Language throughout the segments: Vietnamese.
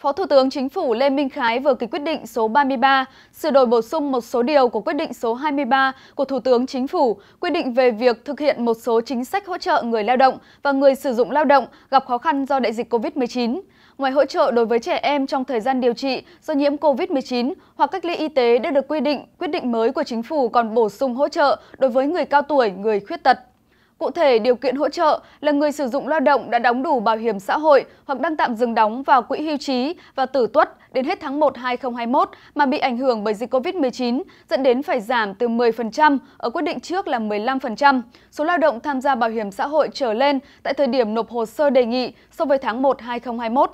Phó Thủ tướng Chính phủ Lê Minh Khái vừa ký quyết định số 33 sửa đổi bổ sung một số điều của quyết định số 23 của Thủ tướng Chính phủ quy định về việc thực hiện một số chính sách hỗ trợ người lao động và người sử dụng lao động gặp khó khăn do đại dịch COVID-19. Ngoài hỗ trợ đối với trẻ em trong thời gian điều trị do nhiễm COVID-19 hoặc cách ly y tế đã được quy định, quyết định mới của Chính phủ còn bổ sung hỗ trợ đối với người cao tuổi, người khuyết tật. Cụ thể, điều kiện hỗ trợ là người sử dụng lao động đã đóng đủ bảo hiểm xã hội hoặc đang tạm dừng đóng vào quỹ hưu trí và tử tuất đến hết tháng 1 2021 mà bị ảnh hưởng bởi dịch COVID-19 dẫn đến phải giảm từ 10% ở quyết định trước là 15%. Số lao động tham gia bảo hiểm xã hội trở lên tại thời điểm nộp hồ sơ đề nghị so với tháng 1 2021.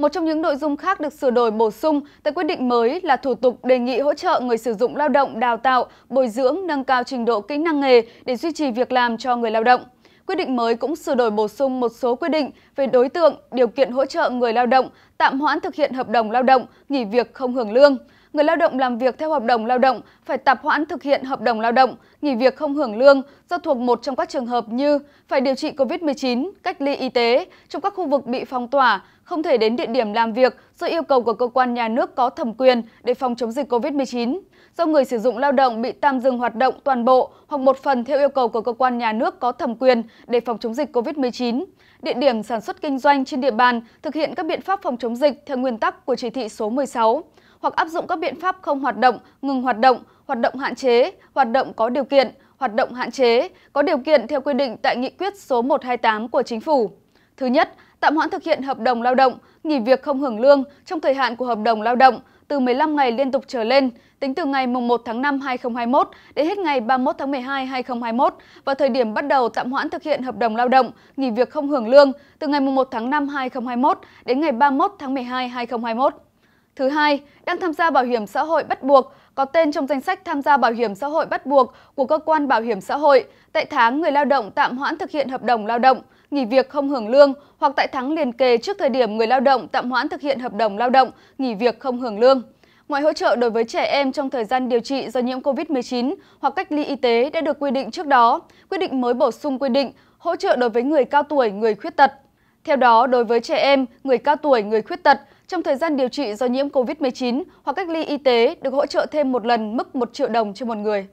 Một trong những nội dung khác được sửa đổi bổ sung tại quyết định mới là thủ tục đề nghị hỗ trợ người sử dụng lao động đào tạo, bồi dưỡng, nâng cao trình độ kỹ năng nghề để duy trì việc làm cho người lao động. Quyết định mới cũng sửa đổi bổ sung một số quy định về đối tượng, điều kiện hỗ trợ người lao động tạm hoãn thực hiện hợp đồng lao động, nghỉ việc không hưởng lương người lao động làm việc theo hợp đồng lao động phải tạm hoãn thực hiện hợp đồng lao động, nghỉ việc không hưởng lương do thuộc một trong các trường hợp như phải điều trị COVID-19, cách ly y tế trong các khu vực bị phong tỏa, không thể đến địa điểm làm việc do yêu cầu của cơ quan nhà nước có thẩm quyền để phòng chống dịch COVID-19, do người sử dụng lao động bị tạm dừng hoạt động toàn bộ hoặc một phần theo yêu cầu của cơ quan nhà nước có thẩm quyền để phòng chống dịch COVID-19, địa điểm sản xuất kinh doanh trên địa bàn thực hiện các biện pháp phòng chống dịch theo nguyên tắc của chỉ thị số 16 hoặc áp dụng các biện pháp không hoạt động, ngừng hoạt động, hoạt động hạn chế, hoạt động có điều kiện, hoạt động hạn chế, có điều kiện theo quy định tại nghị quyết số 128 của Chính phủ. Thứ nhất, tạm hoãn thực hiện hợp đồng lao động, nghỉ việc không hưởng lương trong thời hạn của hợp đồng lao động từ 15 ngày liên tục trở lên, tính từ ngày 1 tháng 5 2021 đến hết ngày 31 tháng 12 2021 và thời điểm bắt đầu tạm hoãn thực hiện hợp đồng lao động, nghỉ việc không hưởng lương từ ngày 1 tháng 5 2021 đến ngày 31 tháng 12 2021. Thứ hai, đang tham gia bảo hiểm xã hội bắt buộc, có tên trong danh sách tham gia bảo hiểm xã hội bắt buộc của cơ quan bảo hiểm xã hội tại tháng người lao động tạm hoãn thực hiện hợp đồng lao động, nghỉ việc không hưởng lương hoặc tại tháng liền kề trước thời điểm người lao động tạm hoãn thực hiện hợp đồng lao động, nghỉ việc không hưởng lương. Ngoài hỗ trợ đối với trẻ em trong thời gian điều trị do nhiễm COVID-19 hoặc cách ly y tế đã được quy định trước đó, quyết định mới bổ sung quy định hỗ trợ đối với người cao tuổi, người khuyết tật. Theo đó, đối với trẻ em, người cao tuổi, người khuyết tật, trong thời gian điều trị do nhiễm COVID-19 hoặc cách ly y tế được hỗ trợ thêm một lần mức 1 triệu đồng cho một người.